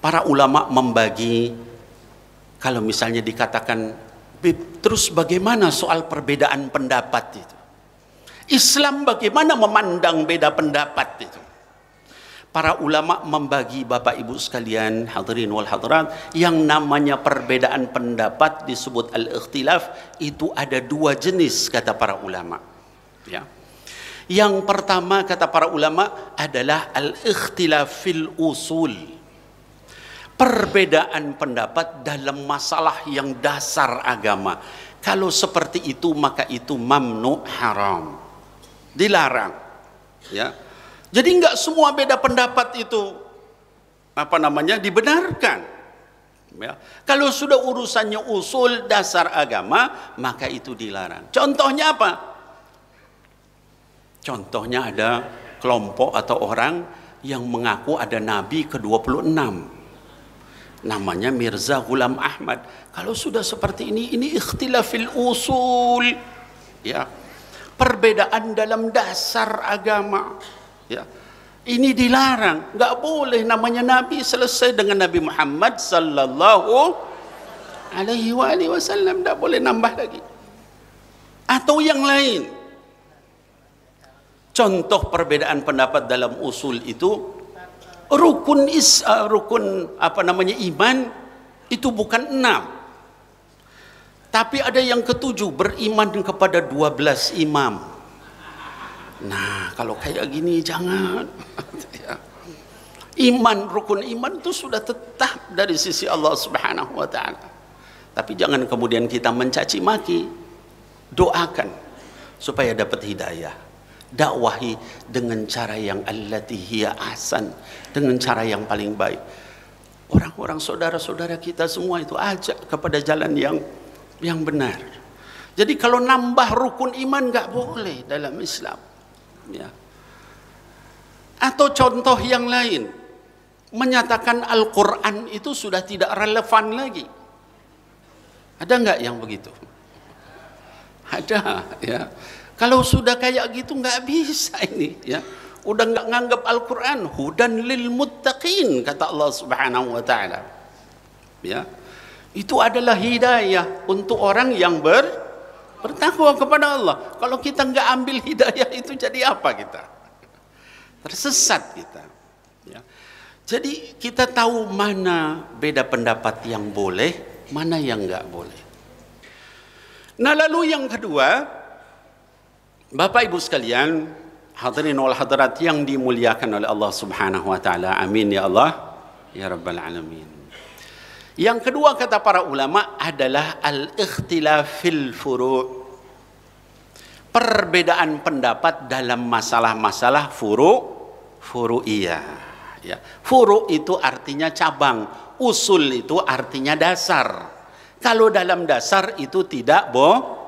Para ulama membagi kalau misalnya dikatakan terus bagaimana soal perbedaan pendapat itu? Islam bagaimana memandang beda pendapat itu? Para ulama membagi Bapak Ibu sekalian hadirin wal hadirat yang namanya perbedaan pendapat disebut al-ikhtilaf itu ada dua jenis kata para ulama. Ya. Yang pertama kata para ulama adalah al-ikhtilaf fil usul perbedaan pendapat dalam masalah yang dasar agama. Kalau seperti itu maka itu mamnu haram. Dilarang. Ya. Jadi enggak semua beda pendapat itu apa namanya dibenarkan. Ya. Kalau sudah urusannya usul dasar agama maka itu dilarang. Contohnya apa? Contohnya ada kelompok atau orang yang mengaku ada nabi ke-26 namanya Mirza Ghulam Ahmad. Kalau sudah seperti ini, ini ikhtilafil usul. Ya. Perbedaan dalam dasar agama. Ya. Ini dilarang. Enggak boleh namanya Nabi selesai dengan Nabi Muhammad sallallahu alaihi wa alihi wasallam. Enggak boleh nambah lagi. Atau yang lain. Contoh perbedaan pendapat dalam usul itu rukun is uh, rukun apa namanya iman itu bukan enam tapi ada yang ketujuh beriman kepada dua belas imam nah kalau kayak gini jangan iman rukun iman itu sudah tetap dari sisi Allah Subhanahu wa taala tapi jangan kemudian kita mencaci maki doakan supaya dapat hidayah dakwahi dengan cara yang Allah hiya dengan cara yang paling baik. Orang-orang saudara-saudara kita semua itu ajak kepada jalan yang yang benar. Jadi kalau nambah rukun iman nggak boleh dalam Islam. Ya. Atau contoh yang lain menyatakan Al-Quran itu sudah tidak relevan lagi. Ada nggak yang begitu? Ada, ya. Kalau sudah kayak gitu nggak bisa ini ya. Udah nggak nganggap Al-Qur'an hudan lil muttaqin kata Allah Subhanahu wa taala. Ya. Itu adalah hidayah untuk orang yang ber bertakwa kepada Allah. Kalau kita nggak ambil hidayah itu jadi apa kita? Tersesat kita. Ya. Jadi kita tahu mana beda pendapat yang boleh, mana yang nggak boleh. Nah lalu yang kedua, Bapak Ibu sekalian, hadirin wal hadirat yang dimuliakan oleh Allah Subhanahu wa taala. Amin ya Allah ya rabbal alamin. Yang kedua kata para ulama adalah al-ikhtilafil furu'. Perbedaan pendapat dalam masalah-masalah furu' furu'iyah. Ya. Furu' itu artinya cabang, usul itu artinya dasar. Kalau dalam dasar itu tidak boh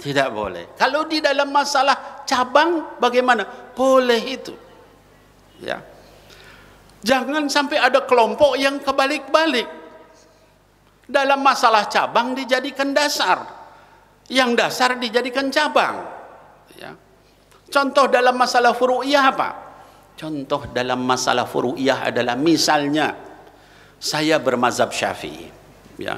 tidak boleh. Kalau di dalam masalah cabang bagaimana? Boleh itu. Ya. Jangan sampai ada kelompok yang kebalik-balik. Dalam masalah cabang dijadikan dasar. Yang dasar dijadikan cabang. Ya. Contoh dalam masalah furu'iyah apa? Contoh dalam masalah furu'iyah adalah misalnya saya bermazhab Syafi'i. Ya.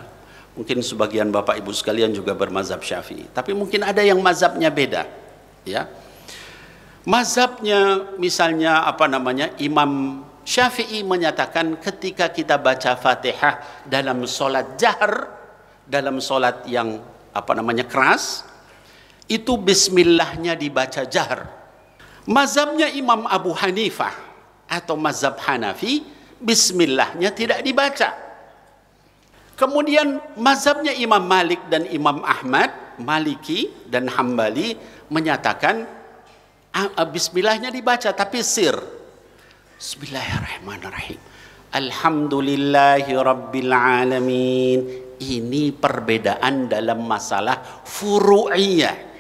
Mungkin sebagian Bapak Ibu sekalian juga bermazhab Syafi'i, tapi mungkin ada yang mazhabnya beda, ya. Mazhabnya misalnya apa namanya? Imam Syafi'i menyatakan ketika kita baca Fatihah dalam solat jahar, dalam solat yang apa namanya keras, itu bismillahnya dibaca jahar. Mazhabnya Imam Abu Hanifah atau mazhab Hanafi, bismillahnya tidak dibaca Kemudian mazhabnya Imam Malik dan Imam Ahmad, Maliki dan Hambali menyatakan ah, ah, bismillahnya dibaca tapi sir. Bismillahirrahmanirrahim. Alhamdulillahi alamin. Ini perbedaan dalam masalah furu'iyah.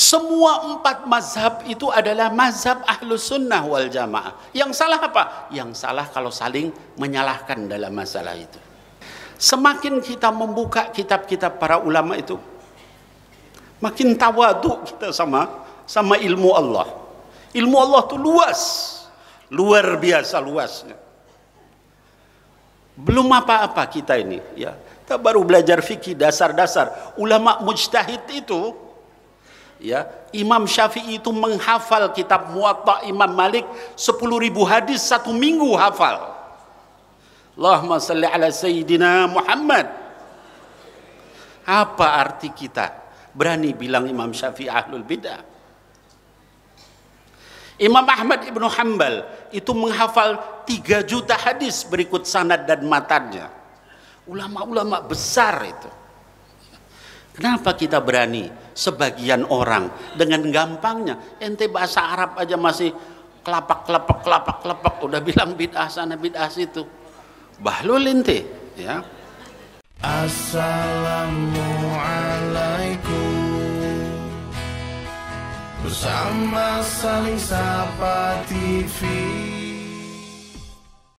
Semua empat mazhab itu adalah mazhab ahlu sunnah wal jamaah. Yang salah apa? Yang salah kalau saling menyalahkan dalam masalah itu. Semakin kita membuka kitab-kitab para ulama itu, makin tawaduk kita sama sama ilmu Allah. Ilmu Allah itu luas, luar biasa luasnya. Belum apa-apa kita ini, ya. Kita baru belajar fikih dasar-dasar. Ulama mujtahid itu ya Imam Syafi'i itu menghafal kitab Muwatta Imam Malik 10.000 hadis satu minggu hafal Allahumma salli ala sayyidina Muhammad apa arti kita berani bilang Imam Syafi'i ahlul bidah Imam Ahmad Ibnu Hambal itu menghafal 3 juta hadis berikut sanad dan matanya. ulama-ulama besar itu Kenapa kita berani sebagian orang dengan gampangnya ente bahasa Arab aja masih kelapak kelapak kelapak kelapak udah bilang bid'ah sana bid'ah situ. Bahlul ente ya. Assalamualaikum Bersama saling sapa TV